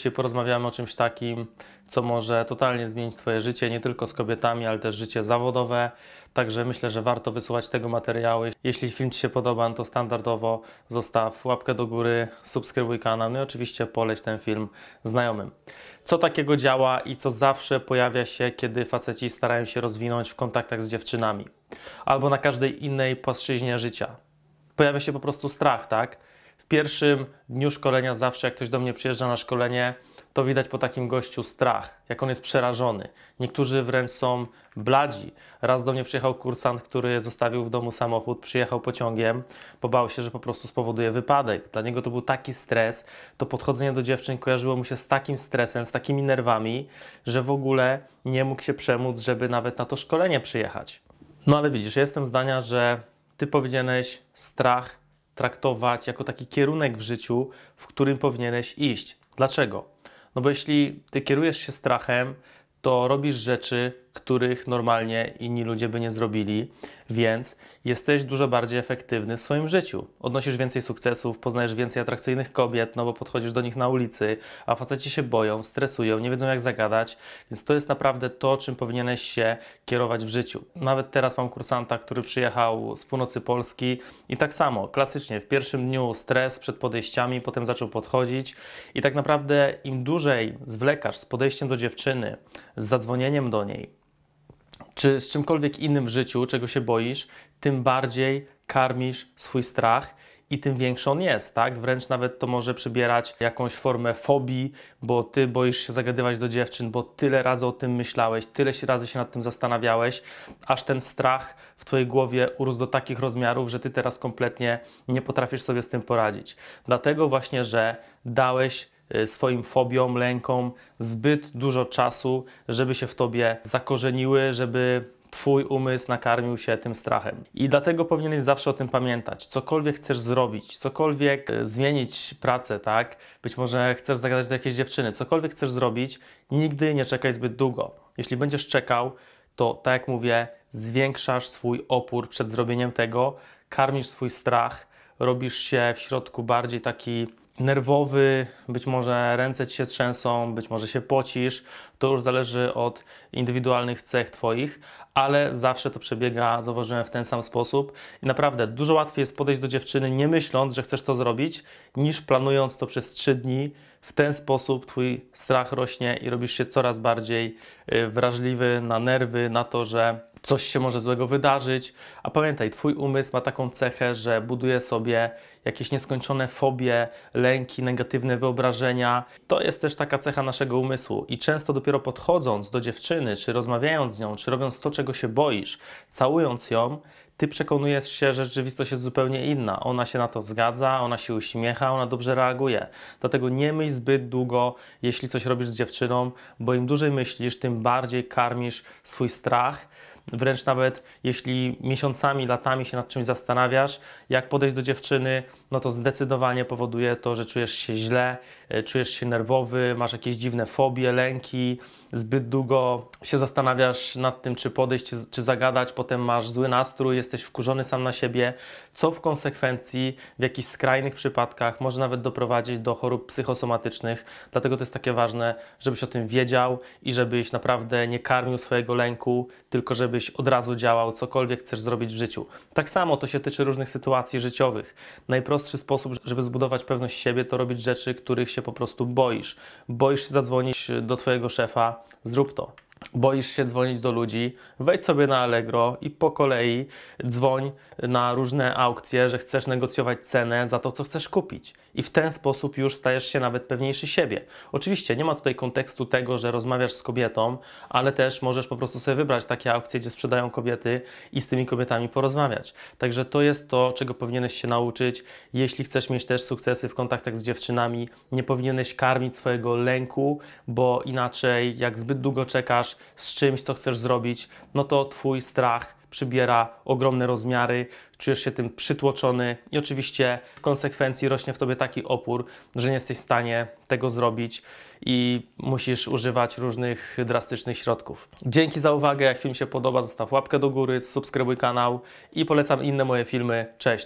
Dzisiaj porozmawiamy o czymś takim, co może totalnie zmienić Twoje życie, nie tylko z kobietami, ale też życie zawodowe. Także myślę, że warto wysłuchać tego materiału. Jeśli film Ci się podoba, no to standardowo zostaw łapkę do góry, subskrybuj kanał, no i oczywiście poleć ten film znajomym. Co takiego działa i co zawsze pojawia się, kiedy faceci starają się rozwinąć w kontaktach z dziewczynami albo na każdej innej płaszczyźnie życia? Pojawia się po prostu strach, tak? pierwszym dniu szkolenia zawsze, jak ktoś do mnie przyjeżdża na szkolenie, to widać po takim gościu strach, jak on jest przerażony. Niektórzy wręcz są bladzi. Raz do mnie przyjechał kursant, który zostawił w domu samochód, przyjechał pociągiem, bał się, że po prostu spowoduje wypadek. Dla niego to był taki stres, to podchodzenie do dziewczyn kojarzyło mu się z takim stresem, z takimi nerwami, że w ogóle nie mógł się przemóc, żeby nawet na to szkolenie przyjechać. No ale widzisz, jestem zdania, że ty powinieneś strach traktować jako taki kierunek w życiu, w którym powinieneś iść. Dlaczego? No bo jeśli ty kierujesz się strachem, to robisz rzeczy, których normalnie inni ludzie by nie zrobili, więc jesteś dużo bardziej efektywny w swoim życiu. Odnosisz więcej sukcesów, poznajesz więcej atrakcyjnych kobiet, no bo podchodzisz do nich na ulicy, a faceci się boją, stresują, nie wiedzą jak zagadać, więc to jest naprawdę to, czym powinieneś się kierować w życiu. Nawet teraz mam kursanta, który przyjechał z północy Polski i tak samo, klasycznie, w pierwszym dniu stres przed podejściami, potem zaczął podchodzić i tak naprawdę im dłużej zwlekasz z podejściem do dziewczyny, z zadzwonieniem do niej, czy z czymkolwiek innym w życiu, czego się boisz, tym bardziej karmisz swój strach i tym większy on jest, tak? Wręcz nawet to może przybierać jakąś formę fobii, bo ty boisz się zagadywać do dziewczyn, bo tyle razy o tym myślałeś, tyle się razy się nad tym zastanawiałeś, aż ten strach w twojej głowie urósł do takich rozmiarów, że ty teraz kompletnie nie potrafisz sobie z tym poradzić. Dlatego właśnie, że dałeś E, swoim fobiom, lękom zbyt dużo czasu, żeby się w tobie zakorzeniły, żeby Twój umysł nakarmił się tym strachem. I dlatego powinieneś zawsze o tym pamiętać. Cokolwiek chcesz zrobić, cokolwiek e, zmienić pracę, tak? Być może chcesz zagadać do jakiejś dziewczyny, cokolwiek chcesz zrobić, nigdy nie czekaj zbyt długo. Jeśli będziesz czekał, to tak jak mówię, zwiększasz swój opór przed zrobieniem tego, karmisz swój strach, robisz się w środku bardziej taki nerwowy, być może ręce ci się trzęsą, być może się pocisz. To już zależy od indywidualnych cech Twoich, ale zawsze to przebiega, zauważyłem, w ten sam sposób. I naprawdę dużo łatwiej jest podejść do dziewczyny nie myśląc, że chcesz to zrobić, niż planując to przez trzy dni w ten sposób Twój strach rośnie i robisz się coraz bardziej y, wrażliwy na nerwy, na to, że coś się może złego wydarzyć. A pamiętaj, Twój umysł ma taką cechę, że buduje sobie jakieś nieskończone fobie, lęki, negatywne wyobrażenia. To jest też taka cecha naszego umysłu. I często dopiero podchodząc do dziewczyny, czy rozmawiając z nią, czy robiąc to, czego się boisz, całując ją, ty przekonujesz się, że rzeczywistość jest zupełnie inna. Ona się na to zgadza, ona się uśmiecha, ona dobrze reaguje. Dlatego nie myśl zbyt długo, jeśli coś robisz z dziewczyną, bo im dłużej myślisz, tym bardziej karmisz swój strach. Wręcz nawet jeśli miesiącami, latami się nad czymś zastanawiasz, jak podejść do dziewczyny, no to zdecydowanie powoduje to, że czujesz się źle, e, czujesz się nerwowy, masz jakieś dziwne fobie, lęki, zbyt długo się zastanawiasz nad tym, czy podejść, czy zagadać, potem masz zły nastrój, jesteś wkurzony sam na siebie, co w konsekwencji w jakichś skrajnych przypadkach może nawet doprowadzić do chorób psychosomatycznych. Dlatego to jest takie ważne, żebyś o tym wiedział i żebyś naprawdę nie karmił swojego lęku, tylko żebyś od razu działał, cokolwiek chcesz zrobić w życiu. Tak samo to się tyczy różnych sytuacji życiowych. Najprostszych najprostszy sposób, żeby zbudować pewność siebie, to robić rzeczy, których się po prostu boisz. Boisz się zadzwonić do Twojego szefa, zrób to boisz się dzwonić do ludzi, wejdź sobie na Allegro i po kolei dzwoń na różne aukcje, że chcesz negocjować cenę za to, co chcesz kupić. I w ten sposób już stajesz się nawet pewniejszy siebie. Oczywiście nie ma tutaj kontekstu tego, że rozmawiasz z kobietą, ale też możesz po prostu sobie wybrać takie aukcje, gdzie sprzedają kobiety i z tymi kobietami porozmawiać. Także to jest to, czego powinieneś się nauczyć. Jeśli chcesz mieć też sukcesy w kontaktach z dziewczynami, nie powinieneś karmić swojego lęku, bo inaczej jak zbyt długo czekasz, z czymś, co chcesz zrobić, no to Twój strach przybiera ogromne rozmiary, czujesz się tym przytłoczony i oczywiście w konsekwencji rośnie w tobie taki opór, że nie jesteś w stanie tego zrobić i musisz używać różnych drastycznych środków. Dzięki za uwagę, jak film się podoba, zostaw łapkę do góry, subskrybuj kanał i polecam inne moje filmy. Cześć!